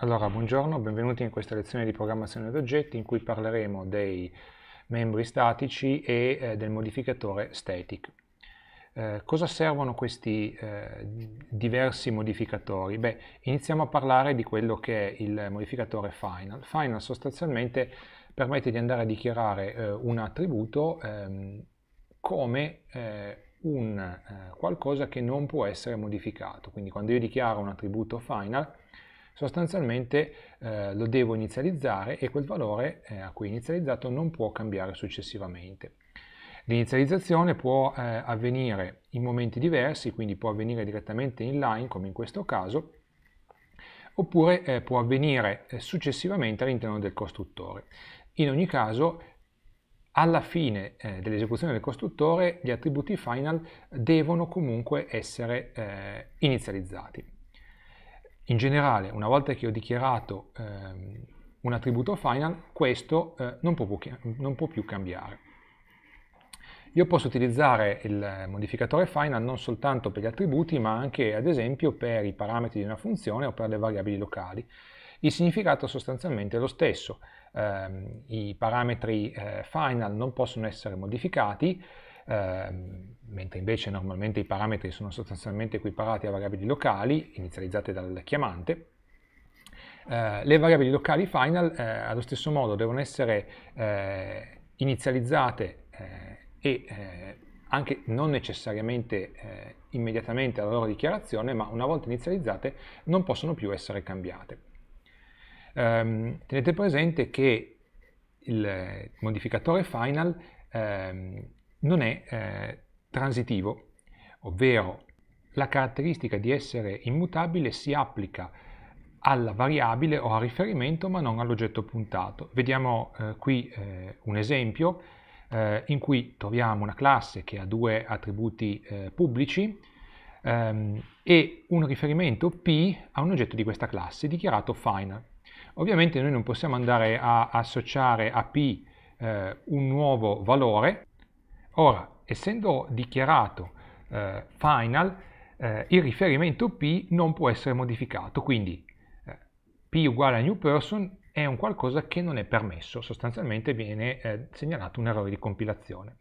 Allora, buongiorno, benvenuti in questa lezione di programmazione di oggetti in cui parleremo dei membri statici e eh, del modificatore static. Eh, cosa servono questi eh, diversi modificatori? Beh, iniziamo a parlare di quello che è il modificatore final. Final sostanzialmente permette di andare a dichiarare eh, un attributo ehm, come eh, un eh, qualcosa che non può essere modificato. Quindi quando io dichiaro un attributo final, Sostanzialmente eh, lo devo inizializzare e quel valore eh, a cui è inizializzato non può cambiare successivamente. L'inizializzazione può eh, avvenire in momenti diversi, quindi può avvenire direttamente in line, come in questo caso, oppure eh, può avvenire eh, successivamente all'interno del costruttore. In ogni caso alla fine eh, dell'esecuzione del costruttore gli attributi final devono comunque essere eh, inizializzati in generale, una volta che ho dichiarato ehm, un attributo final, questo eh, non, può, non, può, più cambiare. Io posso utilizzare il modificatore final non soltanto per gli attributi, ma anche, ad esempio, per i parametri di una funzione o per le variabili locali. Il significato sostanzialmente è lo stesso. Eh, I parametri eh, final non possono essere modificati, Ehm, mentre invece normalmente i parametri sono sostanzialmente equiparati a variabili locali inizializzate dal chiamante. Eh, le variabili locali final eh, allo stesso modo devono essere eh, inizializzate eh, e eh, anche non necessariamente eh, immediatamente alla loro dichiarazione, ma una volta inizializzate non possono più essere cambiate. Ehm, tenete presente che il modificatore final ehm, non è eh, transitivo, ovvero la caratteristica di essere immutabile si applica alla variabile o al riferimento ma non all'oggetto puntato. Vediamo eh, qui eh, un esempio eh, in cui troviamo una classe che ha due attributi eh, pubblici ehm, e un riferimento P a un oggetto di questa classe dichiarato final. Ovviamente noi non possiamo andare a associare a P eh, un nuovo valore Ora, essendo dichiarato eh, final, eh, il riferimento P non può essere modificato, quindi eh, P uguale a new person è un qualcosa che non è permesso, sostanzialmente viene eh, segnalato un errore di compilazione.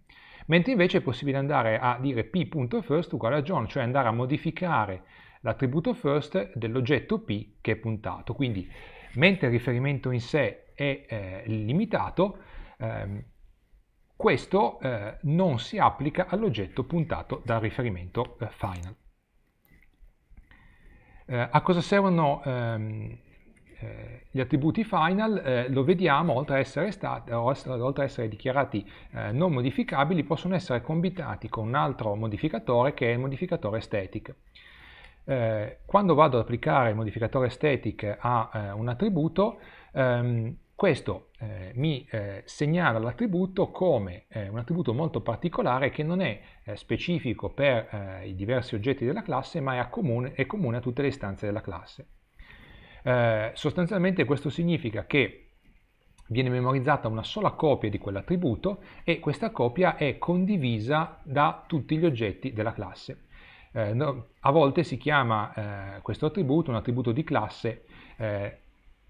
Mentre invece è possibile andare a dire p.first uguale a John, cioè andare a modificare l'attributo first dell'oggetto p che è puntato. Quindi mentre il riferimento in sé è eh, limitato, ehm, questo eh, non si applica all'oggetto puntato dal riferimento eh, final. Eh, a cosa servono ehm, eh, gli attributi final? Eh, lo vediamo, oltre a essere, oltre a essere dichiarati eh, non modificabili, possono essere combinati con un altro modificatore che è il modificatore static. quando vado ad applicare il modificatore static a un attributo, ehm, questo eh, mi eh, segnala l'attributo come eh, un attributo molto particolare che non è eh, specifico per eh, i diversi oggetti della classe ma è comune, è comune, a tutte le istanze della classe. Eh, sostanzialmente questo significa che viene memorizzata una sola copia di quell'attributo e questa copia è condivisa da tutti gli oggetti della classe. No, a volte si chiama questo attributo un attributo di classe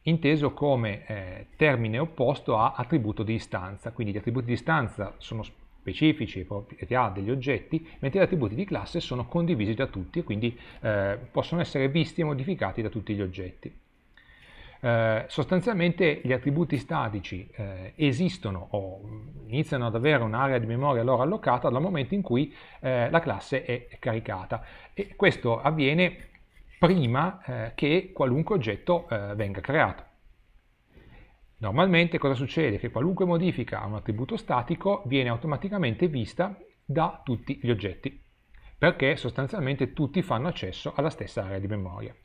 inteso come eh, termine opposto a attributo di istanza, quindi gli attributi di istanza sono specifici e ha degli oggetti, mentre gli attributi di classe sono condivisi da tutti e quindi eh, possono essere visti e modificati da tutti gli oggetti. Eh, sostanzialmente gli attributi statici eh, esistono o iniziano ad avere un'area di memoria loro allocata dal momento in cui eh, la classe è caricata e questo avviene prima eh, che qualunque oggetto eh, venga creato. Normalmente cosa succede? Che qualunque modifica a un attributo statico viene automaticamente vista da tutti gli oggetti, perché sostanzialmente tutti fanno accesso alla stessa area di memoria.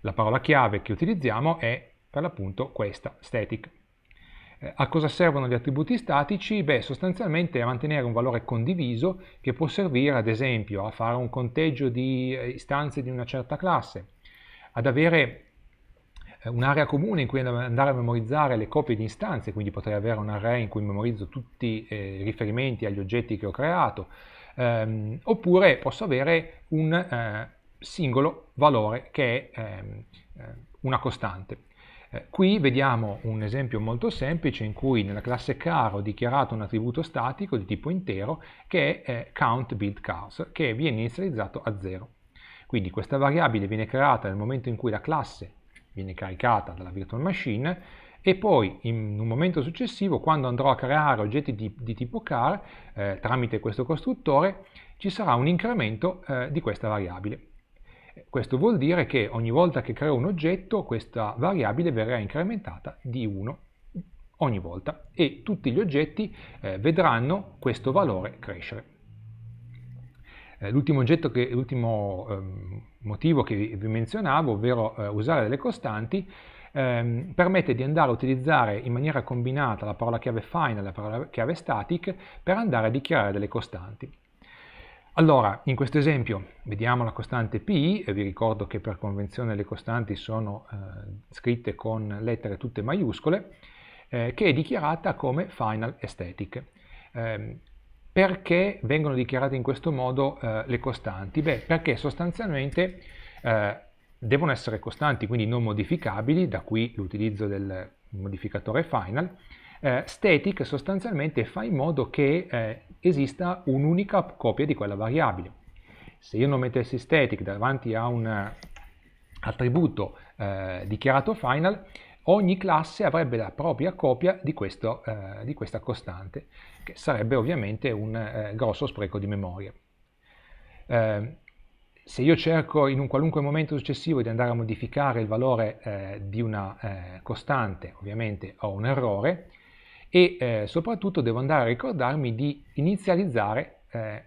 La parola chiave che utilizziamo è per l'appunto questa, static a cosa servono gli attributi statici? Beh, sostanzialmente a mantenere un valore condiviso che può servire ad esempio a fare un conteggio di eh, istanze di una certa classe, ad avere eh, un'area comune in cui andare a memorizzare le copie di istanze, quindi potrei avere un array in cui memorizzo tutti eh, i riferimenti agli oggetti che ho creato, ehm, oppure posso avere un singolo valore che è ehm, una costante qui vediamo un esempio molto semplice in cui nella classe car ho dichiarato un attributo statico di tipo intero che è eh, countBuildCars, che viene inizializzato a 0. Quindi questa variabile viene creata nel momento in cui la classe viene caricata dalla virtual machine e poi in un momento successivo quando andrò a creare oggetti di, di tipo car eh, tramite questo costruttore ci sarà un incremento eh, di questa variabile. Questo vuol dire che ogni volta che creo un oggetto questa variabile verrà incrementata di 1 ogni volta e tutti gli oggetti eh, vedranno questo valore crescere. Eh, l'ultimo, ehm, motivo che vi, menzionavo, ovvero eh, usare delle costanti, ehm, permette di andare a utilizzare in maniera combinata la parola chiave fine e la parola chiave static per andare a dichiarare delle costanti. Allora, in questo esempio vediamo la costante pi, e vi ricordo che per convenzione le costanti sono eh, scritte con lettere tutte maiuscole, eh, che è dichiarata come final aesthetic. Eh, perché vengono dichiarate in questo modo eh, le costanti? Beh, perché sostanzialmente eh, devono essere costanti, quindi non modificabili, da qui l'utilizzo del modificatore final, eh, static sostanzialmente fa in modo che eh, esista un'unica copia di quella variabile. Se io non mettessi static davanti a un eh, attributo eh, dichiarato final, ogni classe avrebbe la propria copia di, questo, eh, di questa costante, che sarebbe ovviamente un eh, grosso spreco di memoria se io cerco in un qualunque momento successivo di andare a modificare il valore eh, di una eh, costante, ovviamente ho un errore, e eh, soprattutto devo andare a ricordarmi di inizializzare eh,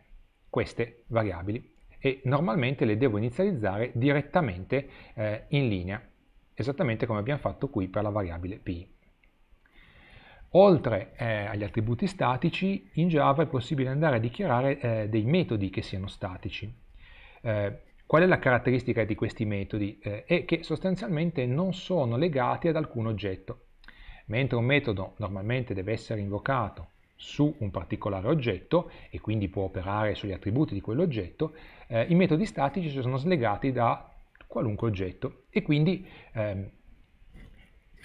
queste variabili e normalmente le devo inizializzare direttamente eh, in linea, esattamente come abbiamo fatto qui per la variabile pi. Oltre eh, agli attributi statici, in Java è possibile andare a dichiarare eh, dei metodi che siano statici. Eh, qual è la caratteristica di questi metodi? Eh, è che sostanzialmente non sono legati ad alcun oggetto. Mentre un metodo normalmente deve essere invocato su un particolare oggetto e quindi può operare sugli attributi di quell'oggetto, eh, i metodi statici sono slegati da qualunque oggetto e quindi ehm,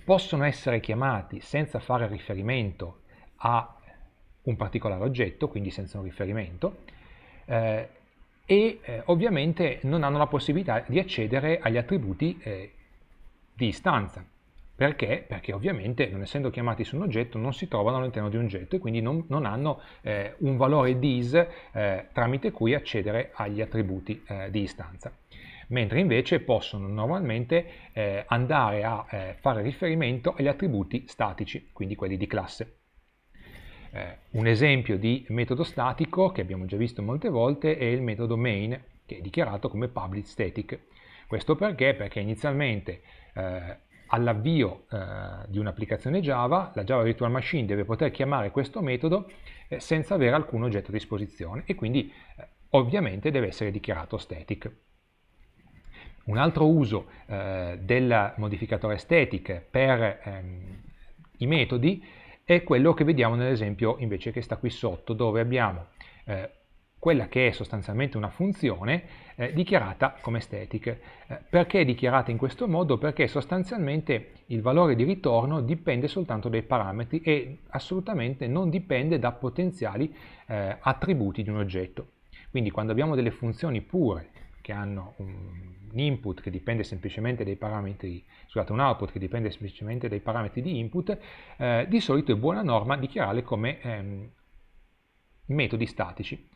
possono essere chiamati senza fare riferimento a un particolare oggetto, quindi senza un riferimento, eh, e eh, ovviamente non hanno la possibilità di accedere agli attributi eh, di istanza. Perché? Perché ovviamente non essendo chiamati su un oggetto non si trovano all'interno di un oggetto e quindi non, non hanno eh, un valore dis eh, tramite cui accedere agli attributi eh, di istanza. Mentre invece possono normalmente eh, andare a eh, fare riferimento agli attributi statici, quindi quelli di classe. Eh, un esempio di metodo statico che abbiamo già visto molte volte è il metodo main, che è dichiarato come public static. Questo perché? Perché inizialmente all'avvio eh, di un'applicazione Java, la Java Virtual Machine deve poter chiamare questo metodo eh, senza avere alcun oggetto a disposizione e quindi eh, ovviamente deve essere dichiarato static. Un altro uso eh, del modificatore static per ehm, i metodi è quello che vediamo nell'esempio invece che sta qui sotto, dove abbiamo eh, quella che è sostanzialmente una funzione eh, dichiarata come static. Eh, perché dichiarata in questo modo? Perché sostanzialmente il valore di ritorno dipende soltanto dai parametri e assolutamente non dipende da potenziali eh, attributi di un oggetto. Quindi quando abbiamo delle funzioni pure che hanno un input che dipende semplicemente dai parametri, scusate, un output che dipende semplicemente dai parametri di input, eh, di solito è buona norma dichiararle come ehm, metodi statici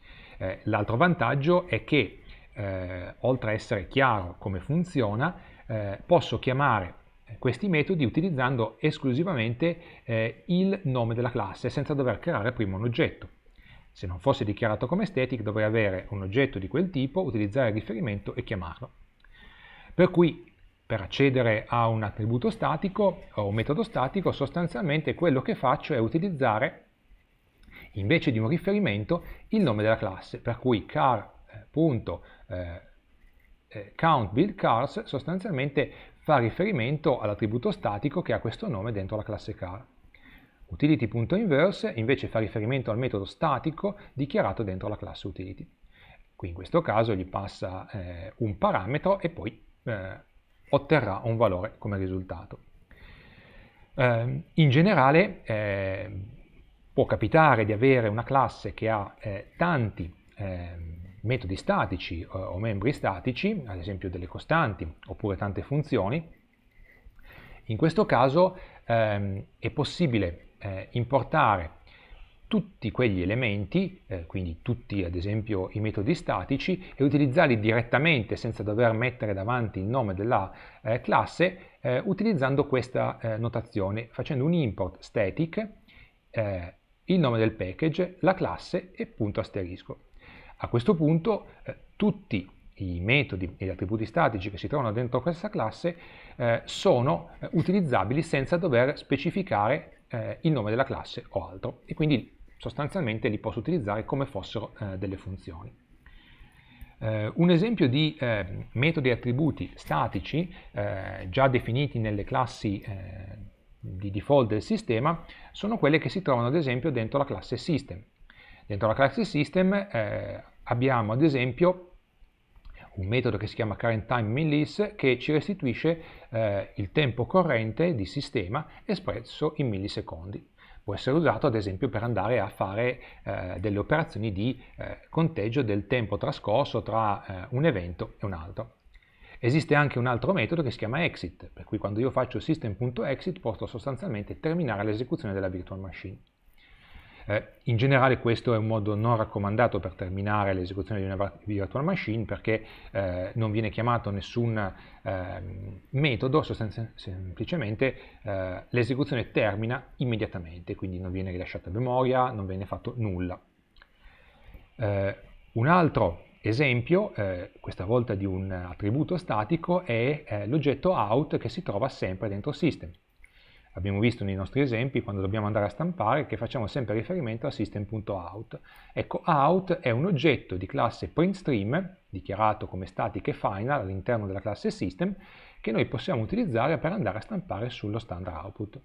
eh, l'altro vantaggio è che, eh, oltre a essere chiaro come funziona, eh, posso chiamare questi metodi utilizzando esclusivamente eh, il nome della classe senza dover creare prima un oggetto. Se non fosse dichiarato come static dovrei avere un oggetto di quel tipo, utilizzare il riferimento e chiamarlo. Per cui per accedere a un attributo statico o un metodo statico sostanzialmente quello che faccio è utilizzare invece di un riferimento il nome della classe, per cui car.countBuildCars eh, eh, eh, sostanzialmente fa riferimento all'attributo statico che ha questo nome dentro la classe car. Utility.inverse invece fa riferimento al metodo statico dichiarato dentro la classe utility. Qui in questo caso gli passa eh, un parametro e poi eh, otterrà un valore come risultato. Eh, in generale può capitare di avere una classe che ha eh, tanti eh, metodi statici eh, o membri statici, ad esempio delle costanti oppure tante funzioni, in questo caso ehm, è possibile eh, importare tutti quegli elementi, eh, quindi tutti ad esempio i metodi statici, e utilizzarli direttamente senza dover mettere davanti il nome della eh, classe, eh, utilizzando questa eh, notazione, facendo un import static il nome del package, la classe e punto asterisco. A questo punto eh, tutti i metodi e gli attributi statici che si trovano dentro questa classe eh, sono eh, utilizzabili senza dover specificare eh, il nome della classe o altro e quindi sostanzialmente li posso utilizzare come fossero eh, delle funzioni. Uh, un esempio di uh, metodi e attributi statici uh, già definiti nelle classi di default del sistema sono quelle che si trovano ad esempio dentro la classe System. Dentro la classe System eh, abbiamo ad esempio un metodo che si chiama current time millis che ci restituisce eh, il tempo corrente di sistema espresso in millisecondi. Può essere usato ad esempio per andare a fare eh, delle operazioni di eh, conteggio del tempo trascorso tra eh, un evento e un altro. Esiste anche un altro metodo che si chiama exit, per cui quando io faccio system.exit posso sostanzialmente terminare l'esecuzione della virtual machine. Eh, in generale questo è un modo non raccomandato per terminare l'esecuzione di una virtual machine perché eh, non viene chiamato nessun ehm, eh, metodo, semplicemente l'esecuzione termina immediatamente, quindi non viene rilasciata memoria, non viene fatto nulla. Eh, un altro Esempio, eh, questa volta di un attributo statico, è eh, l'oggetto out che si trova sempre dentro system. Abbiamo visto nei nostri esempi, quando dobbiamo andare a stampare, che facciamo sempre riferimento a system.out. Ecco, out è un oggetto di classe printStream, dichiarato come static e final all'interno della classe system, che noi possiamo utilizzare per andare a stampare sullo standard output.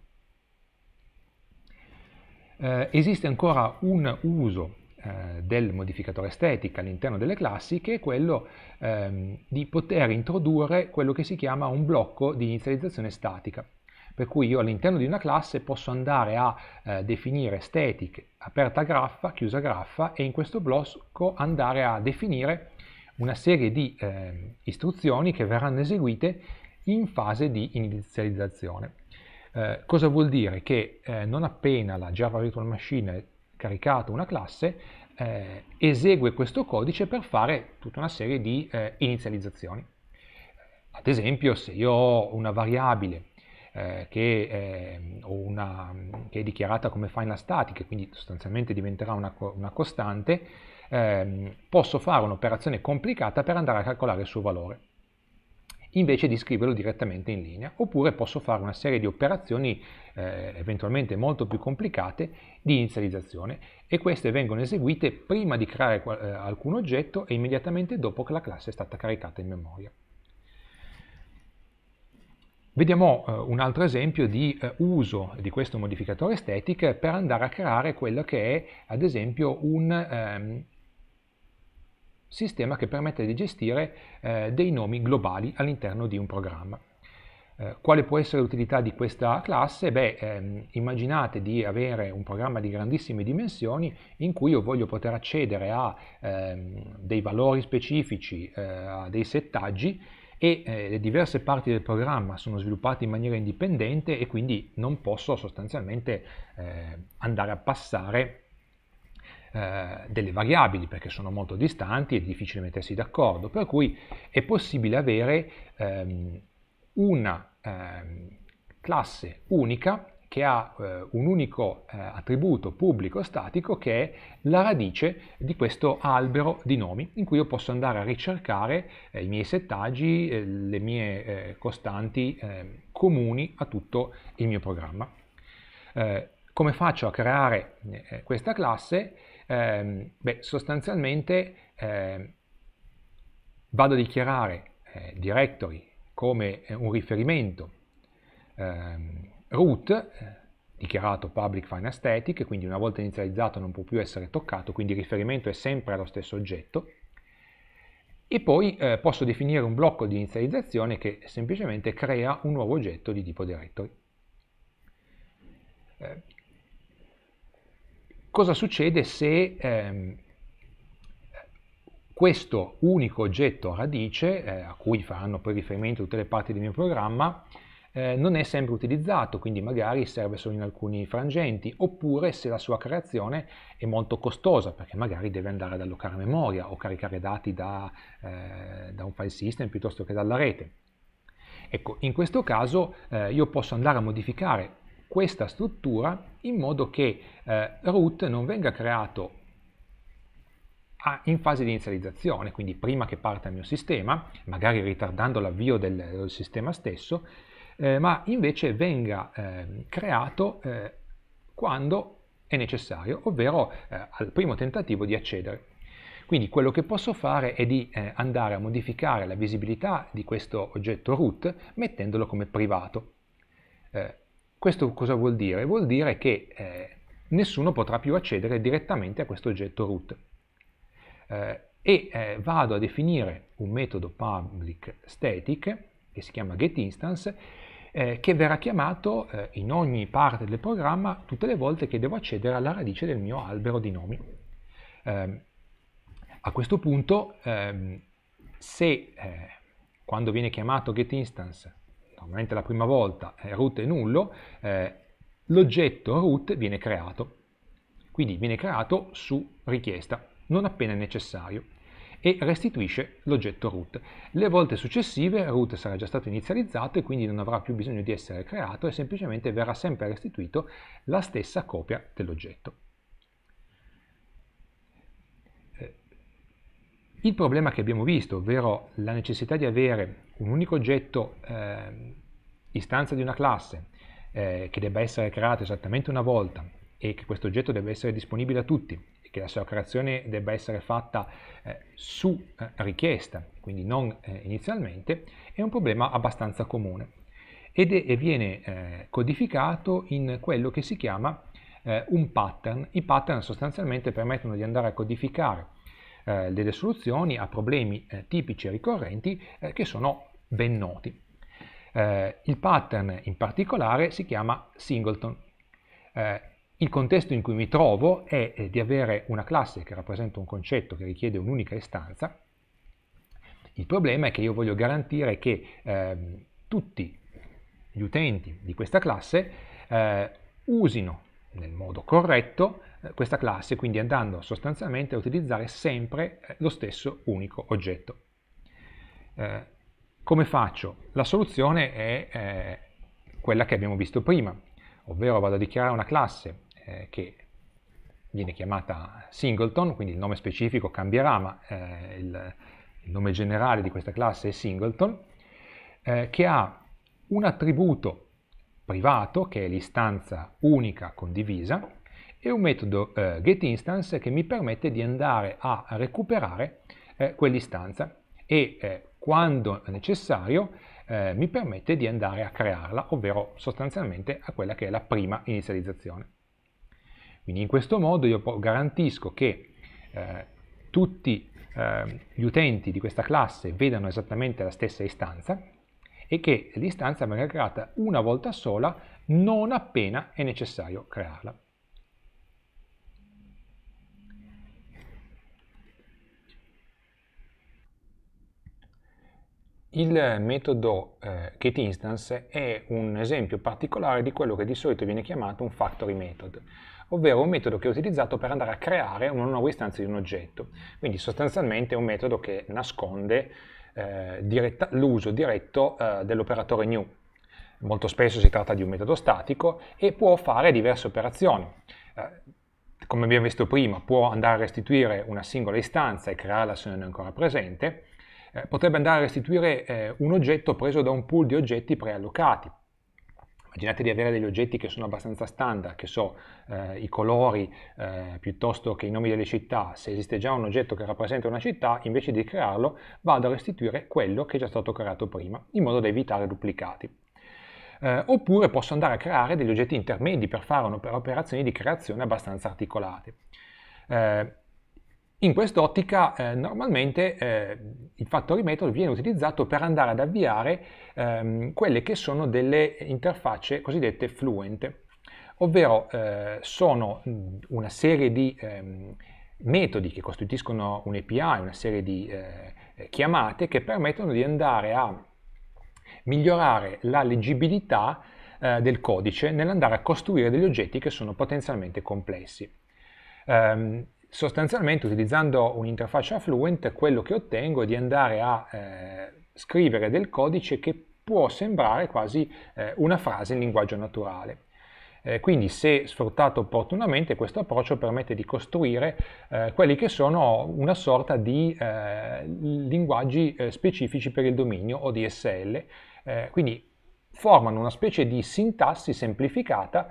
Eh, esiste ancora un uso eh, del modificatore estetica all'interno delle classi che è quello ehm, di poter introdurre quello che si chiama un blocco di inizializzazione statica per cui io all'interno di una classe posso andare a eh, definire static aperta graffa, chiusa graffa e in questo blocco andare a definire una serie di eh, istruzioni che verranno eseguite in fase di inizializzazione. Eh, cosa vuol dire? Che eh, non appena la Java Virtual Machine è caricata una classe, eh, esegue questo codice per fare tutta una serie di eh, inizializzazioni. Ad esempio, se io ho una variabile eh, che, eh, una, che, è dichiarata come final static, quindi sostanzialmente diventerà una, una costante, ehm, posso fare un'operazione complicata per andare a calcolare il suo valore invece di scriverlo direttamente in linea, oppure posso fare una serie di operazioni eh, eventualmente molto più complicate di inizializzazione e queste vengono eseguite prima di creare eh, alcun oggetto e immediatamente dopo che la classe è stata caricata in memoria. Vediamo eh, un altro esempio di eh, uso di questo modificatore static per andare a creare quello che è ad esempio un ehm, sistema che permette di gestire eh, dei nomi globali all'interno di un programma. Eh, quale può essere l'utilità di questa classe? Beh, ehm, immaginate di avere un programma di grandissime dimensioni in cui io voglio poter accedere a ehm, dei valori specifici, eh, a dei settaggi e eh, le diverse parti del programma sono sviluppate in maniera indipendente e quindi non posso sostanzialmente eh, andare a passare eh, delle variabili perché sono molto distanti e difficile mettersi d'accordo, per cui è possibile avere ehm, una ehm, classe unica che ha eh, un unico eh, attributo pubblico statico che è la radice di questo albero di nomi in cui io posso andare a ricercare eh, i miei settaggi, eh, le mie eh, costanti ehm, comuni a tutto il mio programma. come faccio a creare questa classe? Eh, beh, sostanzialmente eh, vado a dichiarare eh, directory come eh, un riferimento ehm, root, eh, dichiarato public fine aesthetic, quindi una volta inizializzato non può più essere toccato, quindi il riferimento è sempre allo stesso oggetto, e poi eh, posso definire un blocco di inizializzazione che semplicemente crea un nuovo oggetto di tipo directory. Eh, cosa succede se ehm, questo unico oggetto radice, eh, a cui faranno poi riferimento tutte le parti del mio programma, eh, non è sempre utilizzato, quindi magari serve solo in alcuni frangenti, oppure se la sua creazione è molto costosa, perché magari deve andare ad allocare memoria o caricare dati da, eh, da un file system piuttosto che dalla rete. Ecco, in questo caso eh, io posso andare a modificare questa struttura in modo che eh, root non venga creato a, in fase di inizializzazione, quindi prima che parta il mio sistema, magari ritardando l'avvio del, del, sistema stesso, eh, ma invece venga ehm, eh, creato quando è necessario, ovvero eh, al primo tentativo di accedere. Quindi quello che posso fare è di eh, andare a modificare la visibilità di questo oggetto root mettendolo come privato. Eh, questo cosa vuol dire? Vuol dire che eh, nessuno potrà più accedere direttamente a questo oggetto root. Eh, e eh, vado a definire un metodo public static che si chiama getInstance eh, che verrà chiamato eh, in ogni parte del programma tutte le volte che devo accedere alla radice del mio albero di nomi. Ehm, a questo punto ehm, se eh, quando viene chiamato getInstance normalmente la prima volta eh, root è nullo, eh, l'oggetto root viene creato. Quindi viene creato su richiesta, non appena necessario, e restituisce l'oggetto root. Le volte successive root sarà già stato inizializzato e quindi non avrà più bisogno di essere creato e semplicemente verrà sempre restituito la stessa copia dell'oggetto. il problema che abbiamo visto, ovvero la necessità di avere un unico oggetto eh, istanza di una classe eh, che debba essere creato esattamente una volta e che questo oggetto debba essere disponibile a tutti e che la sua creazione debba essere fatta eh, su eh, richiesta, quindi non eh, inizialmente, è un problema abbastanza comune ed è, viene eh, codificato in quello che si chiama un pattern. I pattern sostanzialmente permettono di andare a codificare eh, delle soluzioni a problemi eh, tipici e ricorrenti eh, che sono ben noti. Eh, il pattern in particolare si chiama singleton. Eh, il contesto in cui mi trovo è eh, di avere una classe che rappresenta un concetto che richiede un'unica istanza. Il problema è che io voglio garantire che ehm, tutti gli utenti di questa classe usino nel modo corretto eh, questa classe, quindi andando sostanzialmente a utilizzare sempre eh, lo stesso unico oggetto. Eh, come faccio? La soluzione è eh, quella che abbiamo visto prima, ovvero vado a dichiarare una classe eh, che viene chiamata singleton, quindi il nome specifico cambierà, ma eh, il, il, nome generale di questa classe è singleton, che ha un attributo privato, che è l'istanza unica condivisa, e un metodo eh, getInstance che mi permette di andare a recuperare eh, quell'istanza e eh, quando necessario eh, mi permette di andare a crearla, ovvero sostanzialmente a quella che è la prima inizializzazione. Quindi in questo modo io garantisco che eh, tutti ehm, gli utenti di questa classe vedano esattamente la stessa istanza e che l'istanza venga creata una volta sola non appena è necessario crearla. Il metodo eh, getInstance è un esempio particolare di quello che di solito viene chiamato un factory method, ovvero un metodo che è utilizzato per andare a creare una nuova istanza di un oggetto. Quindi sostanzialmente è un metodo che nasconde eh, diretta, l'uso diretto eh, dell'operatore new. Molto spesso si tratta di un metodo statico e può fare diverse operazioni eh, come abbiamo visto prima, può andare a restituire una singola istanza e crearla se non è ancora presente, eh, potrebbe andare a restituire eh, un oggetto preso da un pool di oggetti preallocati, Immaginate di avere degli oggetti che sono abbastanza standard, che so, eh, i colori eh, piuttosto che i nomi delle città. Se esiste già un oggetto che rappresenta una città, invece di crearlo vado a restituire quello che è già stato creato prima, in modo da evitare duplicati. Eh, oppure posso andare a creare degli oggetti intermedi per fare operazioni di creazione abbastanza articolate. Eh, in quest'ottica eh, normalmente eh, il factory method viene utilizzato per andare ad avviare ehm, quelle che sono delle interfacce cosiddette fluent, ovvero eh, sono una serie di ehm, metodi che costituiscono un API, una serie di eh, chiamate che permettono di andare a migliorare la leggibilità eh, del codice nell'andare a costruire degli oggetti che sono potenzialmente complessi. Um, sostanzialmente utilizzando un'interfaccia Fluent quello che ottengo è di andare a eh, scrivere del codice che può sembrare quasi eh, una frase in linguaggio naturale. Eh, quindi se sfruttato opportunamente questo approccio permette di costruire eh, quelli che sono una sorta di eh, linguaggi eh, specifici per il dominio o DSL, quindi formano una specie di sintassi semplificata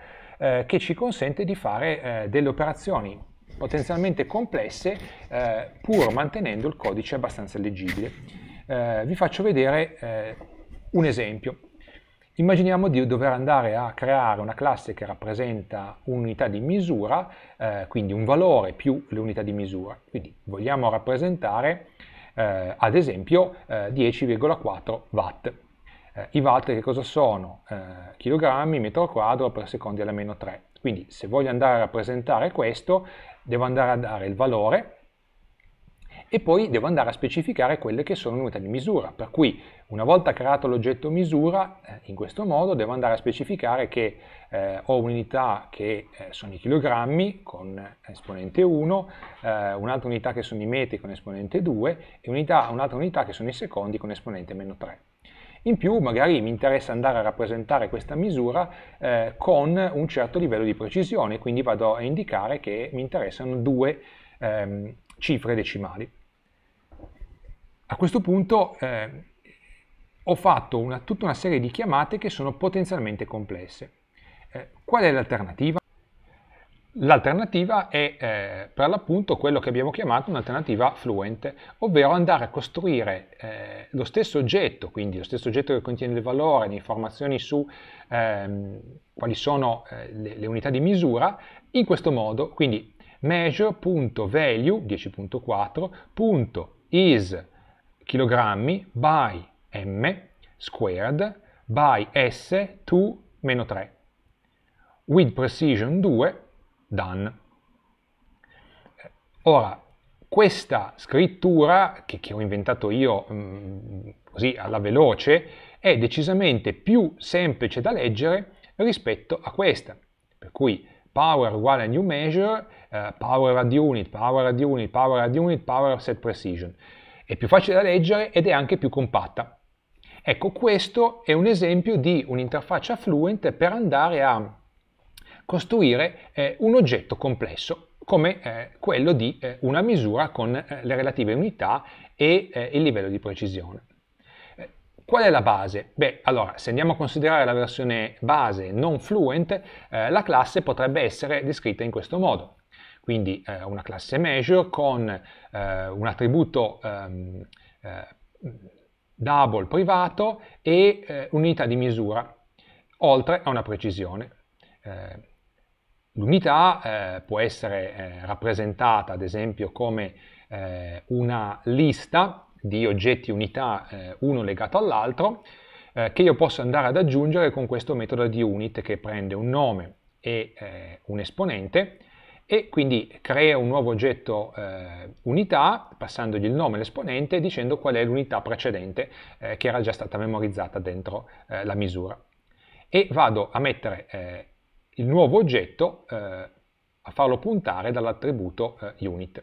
che ci consente di fare delle operazioni potenzialmente complesse eh, pur mantenendo il codice abbastanza leggibile. Eh, vi faccio vedere eh, un esempio. Immaginiamo di dover andare a creare una classe che rappresenta un'unità di misura, eh, quindi un valore più le unità di misura. Quindi vogliamo rappresentare eh, ad esempio 10,4 eh, watt. I watt che cosa sono? Chilogrammi, metro quadro per secondi alla meno 3. Quindi se voglio andare a rappresentare questo, devo andare a dare il valore e poi devo andare a specificare quelle che sono le unità di misura. Per cui una volta creato l'oggetto misura, eh, in questo modo devo andare a specificare che eh, ho un'unità che eh, sono i chilogrammi con eh, esponente 1, eh, un'altra unità che sono i metri con esponente 2 e un'altra unità che sono i secondi con esponente meno 3. In più magari mi interessa andare a rappresentare questa misura eh, con un certo livello di precisione, quindi vado a indicare che mi interessano due ehm, cifre decimali. A questo punto eh, ho fatto una, tutta una serie di chiamate che sono potenzialmente complesse. Eh, qual è l'alternativa? L'alternativa è eh, per l'appunto quello che abbiamo chiamato un'alternativa fluent, ovvero andare a costruire eh, lo stesso oggetto, quindi lo stesso oggetto che contiene il valore, le informazioni su ehm, quali sono eh, le, le, unità di misura, in questo modo, quindi measure.value 10.4.is chilogrammi by m squared by s to meno 3 with precision 2 done. Ora, questa scrittura, che, che ho inventato io mh, mm, così alla veloce, è decisamente più semplice da leggere rispetto a questa. Per cui power uguale a new measure, eh, power ad unit, power ad unit, power ad unit, power set precision. È più facile da leggere ed è anche più compatta. Ecco, questo è un esempio di un'interfaccia fluent per andare a costruire eh, un oggetto complesso come eh, quello di eh, una misura con eh, le relative unità e eh, il livello di precisione. Eh, qual è la base? Beh, allora, se andiamo a considerare la versione base non fluent, la classe potrebbe essere descritta in questo modo. Quindi una classe measure con un attributo ehm, double privato e eh, unità di misura, oltre a una precisione. Eh, L'unità eh, può essere eh, rappresentata ad esempio come eh, una lista di oggetti unità eh, uno legato all'altro eh, che io posso andare ad aggiungere con questo metodo di unit che prende un nome e eh, un esponente e quindi crea un nuovo oggetto unità passandogli il nome e l'esponente dicendo qual è l'unità precedente che era già stata memorizzata dentro la misura e vado a mettere il nuovo oggetto eh, a farlo puntare dall'attributo eh, unit.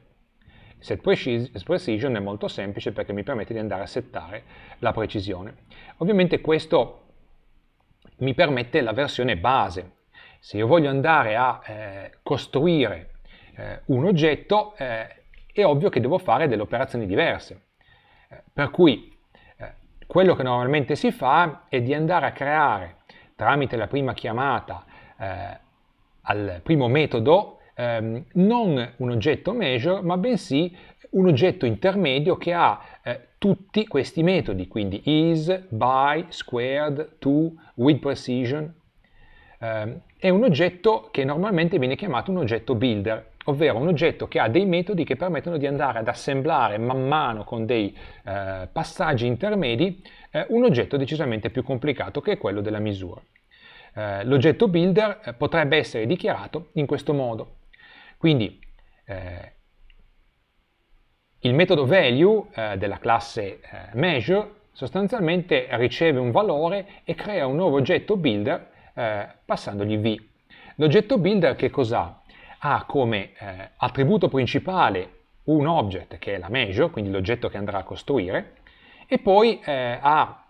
set precision è molto semplice perché mi permette di andare a settare la precisione. Ovviamente questo mi permette la versione base. Se io voglio andare a eh, costruire eh, un oggetto, eh, è ovvio che devo fare delle operazioni diverse. Eh, per cui quello che normalmente si fa è di andare a creare tramite la prima chiamata eh, al primo metodo ehm, non un oggetto measure, ma bensì un oggetto intermedio che ha eh, tutti questi metodi, quindi is, by, squared, to, with precision. Eh, è un oggetto che normalmente viene chiamato un oggetto builder, ovvero un oggetto che ha dei metodi che permettono di andare ad assemblare man mano con dei eh, passaggi intermedi eh, un oggetto decisamente più complicato che è quello della misura eh, l'oggetto builder eh, potrebbe essere dichiarato in questo modo. Quindi eh, il metodo value eh, della classe eh, measure sostanzialmente riceve un valore e crea un nuovo oggetto builder eh, passandogli v. L'oggetto builder che cos'ha? Ha come attributo principale un object che è la measure, quindi l'oggetto che andrà a costruire, e poi ha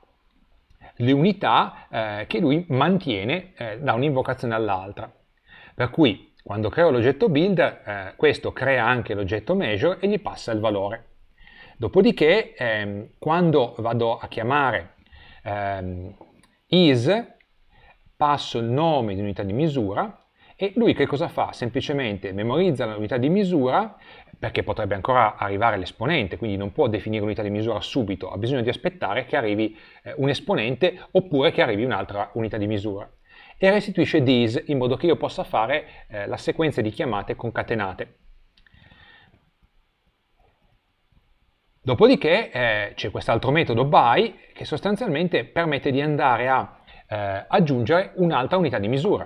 le unità eh, che lui mantiene eh, da un'invocazione all'altra. Per cui quando creo l'oggetto build, eh, questo crea anche l'oggetto measure e gli passa il valore. Dopodiché, ehm, quando vado a chiamare ehm, is, passo il nome di unità di misura e lui che cosa fa? Semplicemente memorizza l'unità di misura, perché potrebbe ancora arrivare l'esponente, quindi non può definire unità di misura subito, ha bisogno di aspettare che arrivi eh, un esponente oppure che arrivi un'altra unità di misura. E restituisce this in modo che io possa fare eh, la sequenza di chiamate concatenate. Dopodiché eh, c'è quest'altro metodo by che sostanzialmente permette di andare a eh, aggiungere un'altra unità di misura.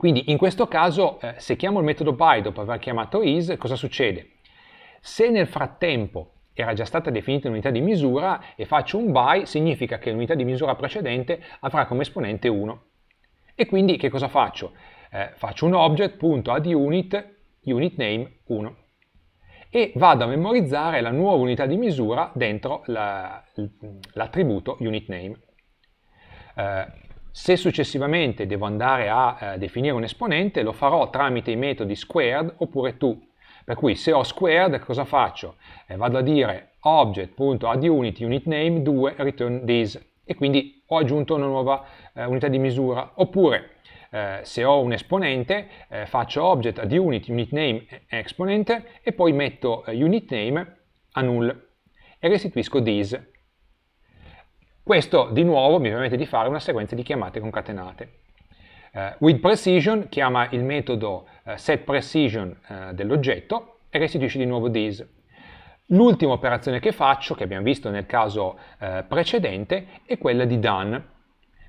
Quindi in questo caso eh, se chiamo il metodo by dopo aver chiamato is, cosa succede? Se nel frattempo era già stata definita un'unità di misura e faccio un by, significa che l'unità di misura precedente avrà come esponente 1. E quindi che cosa faccio? Eh, faccio un object.addUnit, unit name 1 e vado a memorizzare la nuova unità di misura dentro l'attributo la, unit name. Eh, se successivamente devo andare a eh, definire un esponente, lo farò tramite i metodi squared oppure to. Per cui se ho squared, cosa faccio? Eh, vado a dire object.addUnit unitName 2 return this e quindi ho aggiunto una nuova eh, unità di misura. Oppure eh, se ho un esponente eh, faccio object ad unit, unit name exponente e poi metto eh, unit name a null e restituisco this. Questo di nuovo mi permette di fare una sequenza di chiamate concatenate. Eh, with precision chiama il metodo eh, setPrecision eh, dell'oggetto e restituisce di nuovo this. L'ultima operazione che faccio, che abbiamo visto nel caso eh, precedente, è quella di done.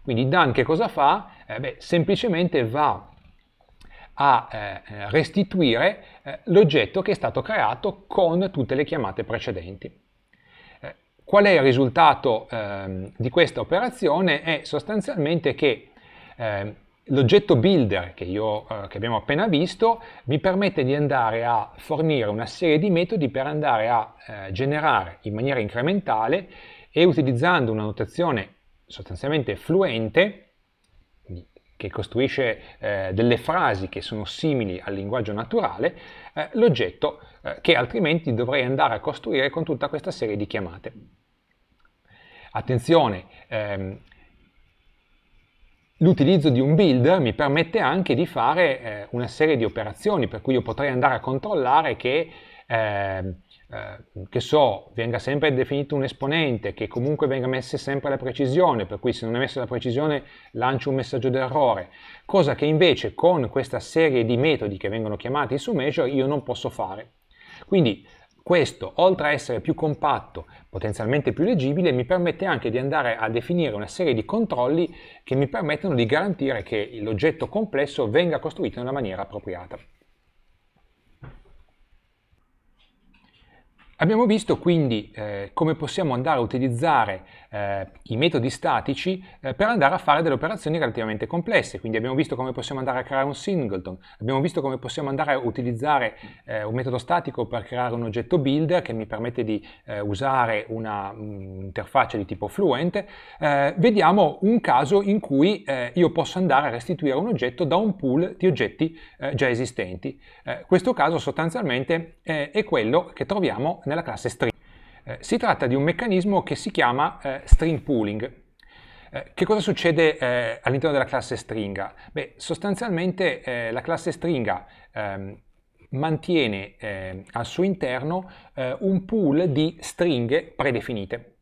Quindi done che cosa fa? Eh, beh, semplicemente va a eh, eh, restituire l'oggetto che è stato creato con tutte le chiamate precedenti. Qual è il risultato eh, di questa operazione? È sostanzialmente che eh, l'oggetto builder che, io, eh, che, abbiamo appena visto mi permette di andare a fornire una serie di metodi per andare a eh, generare in maniera incrementale e utilizzando una notazione sostanzialmente fluente che costruisce eh, delle frasi che sono simili al linguaggio naturale, eh, l'oggetto che altrimenti dovrei andare a costruire con tutta questa serie di chiamate. Attenzione, ehm, l'utilizzo di un build mi permette anche di fare eh, una serie di operazioni per cui io potrei andare a controllare che, eh, eh, che so, venga sempre definito un esponente, che comunque venga messa sempre la precisione, per cui se non è messa la precisione lancio un messaggio d'errore, cosa che invece con questa serie di metodi che vengono chiamati su Measure io non posso fare. Quindi questo, oltre a essere più compatto, potenzialmente più leggibile, mi permette anche di andare a definire una serie di controlli che mi permettono di garantire che l'oggetto complesso venga costruito nella maniera appropriata. Abbiamo visto quindi eh, come possiamo andare a utilizzare eh, i metodi statici eh, per andare a fare delle operazioni relativamente complesse. Quindi abbiamo visto come possiamo andare a creare un singleton, abbiamo visto come possiamo andare a utilizzare eh, un metodo statico per creare un oggetto builder che mi permette di eh, usare un'interfaccia mm, di tipo fluent. Eh, vediamo un caso in cui eh, io posso andare a restituire un oggetto da un pool di oggetti già esistenti. questo caso sostanzialmente è quello che troviamo nella classe string eh, si tratta di un meccanismo che si chiama eh, string pooling. Eh, che cosa succede eh, all'interno della classe stringa? Beh, sostanzialmente la classe stringa ehm, mantiene eh, al suo interno eh, un pool di stringhe predefinite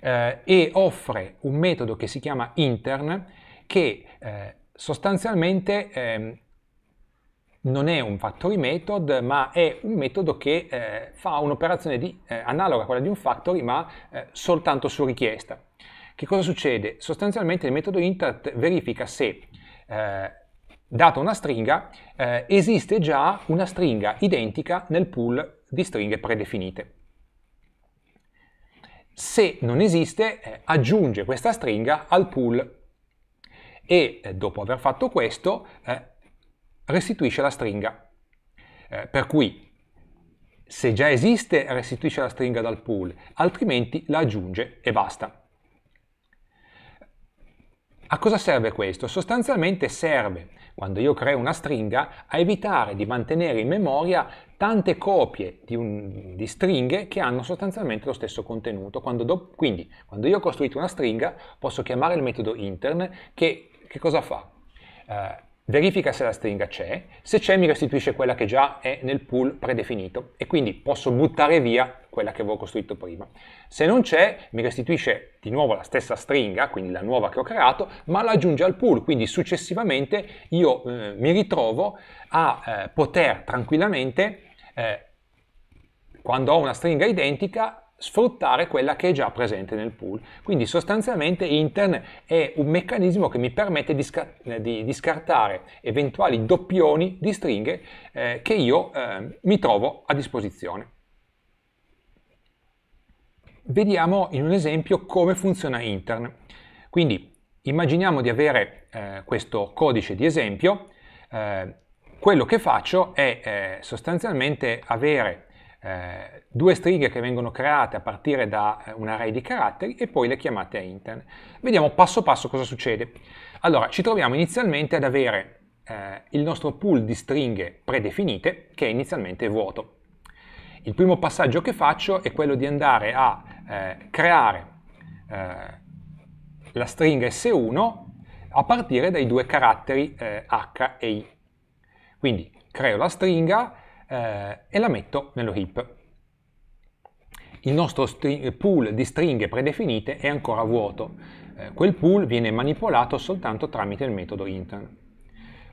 eh, e offre un metodo che si chiama intern che sostanzialmente ehm, non è un factory method, ma è un metodo che eh, fa un'operazione di, eh, analoga a quella di un factory, ma eh, soltanto su richiesta. Che cosa succede? Sostanzialmente il metodo intert verifica se, eh, data una stringa, eh, esiste già una stringa identica nel pool di stringhe predefinite. Se non esiste, eh, aggiunge questa stringa al pool e dopo aver fatto questo restituisce la stringa. Eh, per cui se già esiste restituisce la stringa dal pool, altrimenti la aggiunge e basta. A cosa serve questo? Sostanzialmente serve, quando io creo una stringa, a evitare di mantenere in memoria tante copie di, un, di stringhe che hanno sostanzialmente lo stesso contenuto. Quando do, quindi, quando io ho costruito una stringa, posso chiamare il metodo intern che, che cosa fa? Eh, verifica se la stringa c'è, se c'è mi restituisce quella che già è nel pool predefinito e quindi posso buttare via quella che avevo costruito prima. Se non c'è mi restituisce di nuovo la stessa stringa, quindi la nuova che ho creato, ma la aggiunge al pool, quindi successivamente io eh, mi ritrovo a eh, poter tranquillamente, eh, quando ho una stringa identica, sfruttare quella che è già presente nel pool. Quindi sostanzialmente Intern è un meccanismo che mi permette di, sca- di, di scartare eventuali doppioni di stringhe eh, che io eh, mi trovo a disposizione. Vediamo in un esempio come funziona Intern. Quindi immaginiamo di avere eh, questo codice di esempio. Eh, quello che faccio è eh, sostanzialmente avere eh, due stringhe che vengono create a partire da eh, un array di caratteri e poi le chiamate a intern. Vediamo passo passo cosa succede. Allora, ci troviamo inizialmente ad avere eh, il nostro pool di stringhe predefinite che è inizialmente vuoto. Il primo passaggio che faccio è quello di andare a eh, creare eh, la stringa S1 a partire dai due caratteri H e I. Quindi creo la stringa, eh, e la metto nello heap. Il nostro pool di stringhe predefinite è ancora vuoto. Eh, quel pool viene manipolato soltanto tramite il metodo intern.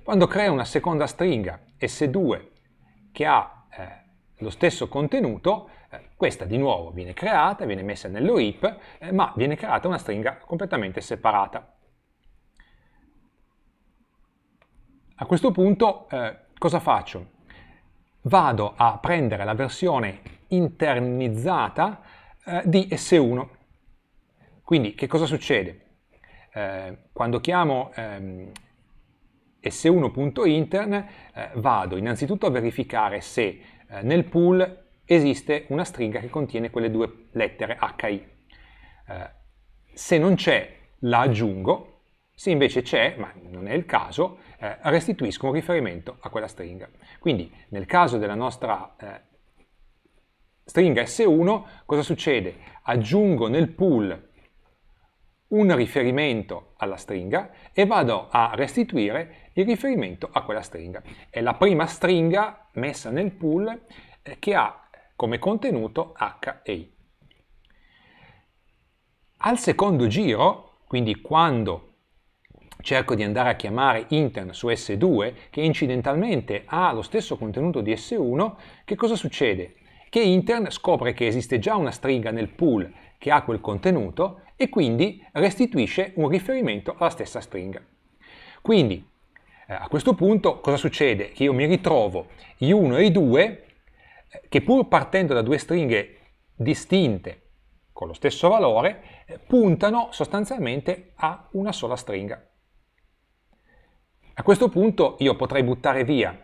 Quando creo una seconda stringa S2 che ha eh, lo stesso contenuto, eh, questa di nuovo viene creata, viene messa nello heap, eh, ma viene creata una stringa completamente separata. A questo punto eh, cosa faccio? vado a prendere la versione internizzata eh, di S1. Quindi che cosa succede? Eh, quando chiamo ehm, s1.intern eh, vado innanzitutto a verificare se eh, nel pool esiste una stringa che contiene quelle due lettere HI. Eh, se non c'è la aggiungo, se invece c'è, ma non è il caso, eh, restituiscono un riferimento a quella stringa. Quindi nel caso della nostra eh, stringa S1, cosa succede? Aggiungo nel pool un riferimento alla stringa e vado a restituire il riferimento a quella stringa. È la prima stringa messa nel pool eh, che ha come contenuto H e I. Al secondo giro, quindi quando cerco di andare a chiamare intern su S2 che incidentalmente ha lo stesso contenuto di S1, che cosa succede? Che intern scopre che esiste già una stringa nel pool che ha quel contenuto e quindi restituisce un riferimento alla stessa stringa. Quindi eh, a questo punto cosa succede? Che io mi ritrovo i1 e i2 eh, che pur partendo da due stringhe distinte con lo stesso valore eh, puntano sostanzialmente a una sola stringa. A questo punto io potrei buttare via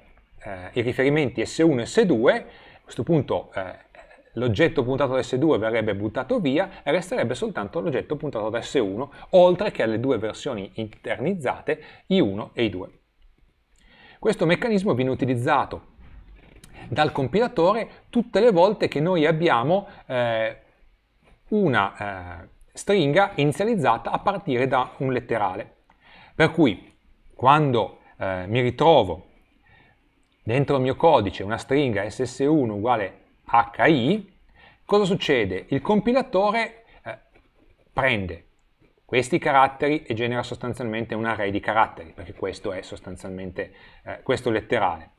eh, i riferimenti S1 e S2, a questo punto eh, l'oggetto puntato da S2 verrebbe buttato via e resterebbe soltanto l'oggetto puntato da S1, oltre che alle due versioni internizzate, I1 e I2. Questo meccanismo viene utilizzato dal compilatore tutte le volte che noi abbiamo eh, una eh, stringa inizializzata a partire da un letterale. Per cui quando eh, mi ritrovo dentro il mio codice una stringa ss1 uguale hi, cosa succede? Il compilatore eh, prende questi caratteri e genera sostanzialmente un array di caratteri, perché questo è sostanzialmente eh, questo letterale.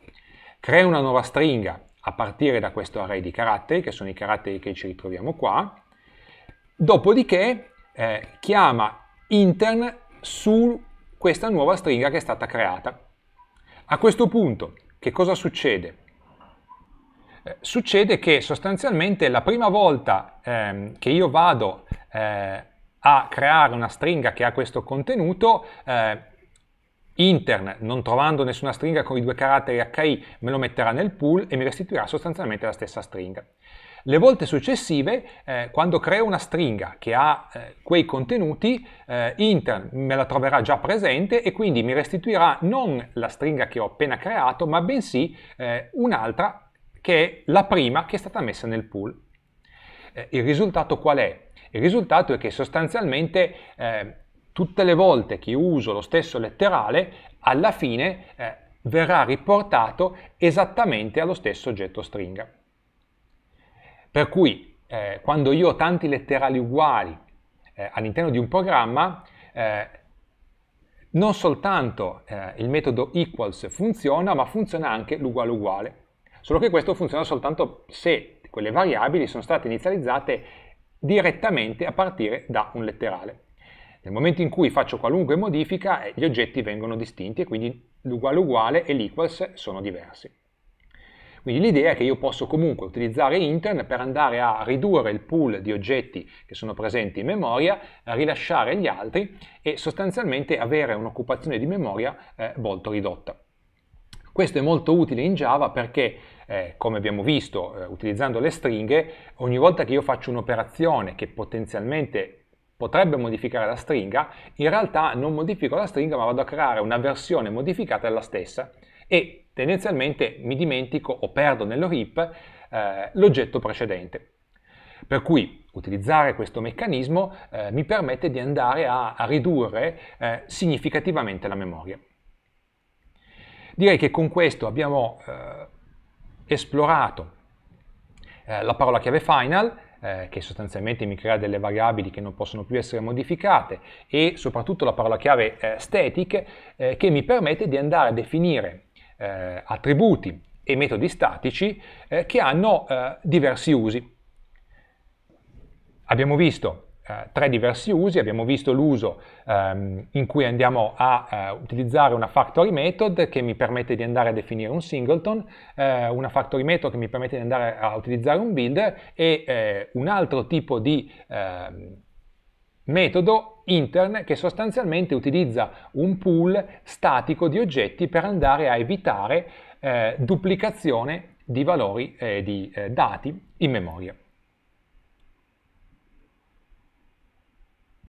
Crea una nuova stringa a partire da questo array di caratteri, che sono i caratteri che ci ritroviamo qua, dopodiché eh, chiama intern su questa nuova stringa che è stata creata. A questo punto che cosa succede? Eh, succede che sostanzialmente la prima volta ehm, che io vado eh, a creare una stringa che ha questo contenuto, eh, intern, non trovando nessuna stringa con i due caratteri HI, me lo metterà nel pool e mi restituirà sostanzialmente la stessa stringa. Le volte successive, eh, quando creo una stringa che ha eh, quei contenuti, eh, Inter me la troverà già presente e quindi mi restituirà non la stringa che ho appena creato, ma bensì eh, un'altra che è la prima che è stata messa nel pool. Eh, il risultato qual è? Il risultato è che sostanzialmente eh, tutte le volte che uso lo stesso letterale, alla fine verrà riportato esattamente allo stesso oggetto stringa. Per cui eh, quando io ho tanti letterali uguali eh, all'interno di un programma, eh, non soltanto eh, il metodo equals funziona, ma funziona anche l'uguale uguale. Solo che questo funziona soltanto se quelle variabili sono state inizializzate direttamente a partire da un letterale. Nel momento in cui faccio qualunque modifica, eh, gli oggetti vengono distinti e quindi l'uguale uguale e l'equals sono diversi. Quindi l'idea è che io posso comunque utilizzare intern per andare a ridurre il pool di oggetti che sono presenti in memoria, eh, rilasciare gli altri e sostanzialmente avere un'occupazione di memoria eh, molto ridotta. Questo è molto utile in Java perché, eh, come abbiamo visto, eh, utilizzando le stringhe, ogni volta che io faccio un'operazione che potenzialmente potrebbe modificare la stringa, in realtà non modifico la stringa ma vado a creare una versione modificata della stessa e tendenzialmente mi dimentico o perdo nello heap eh, l'oggetto precedente. Per cui utilizzare questo meccanismo eh, mi permette di andare a, a ridurre eh, significativamente la memoria. Direi che con questo abbiamo eh, esplorato eh, la parola chiave final, eh, che sostanzialmente mi crea delle variabili che non possono più essere modificate, e soprattutto la parola chiave static, che mi permette di andare a definire eh, attributi e metodi statici eh, che hanno eh, diversi usi. Abbiamo visto eh, tre diversi usi, abbiamo visto l'uso ehm, in cui andiamo a eh, utilizzare una factory method che mi permette di andare a definire un singleton, eh, una factory method che mi permette di andare a utilizzare un builder e un altro tipo di ehm, metodo intern che sostanzialmente utilizza un pool statico di oggetti per andare a evitare eh, duplicazione di valori eh, di eh, dati in memoria.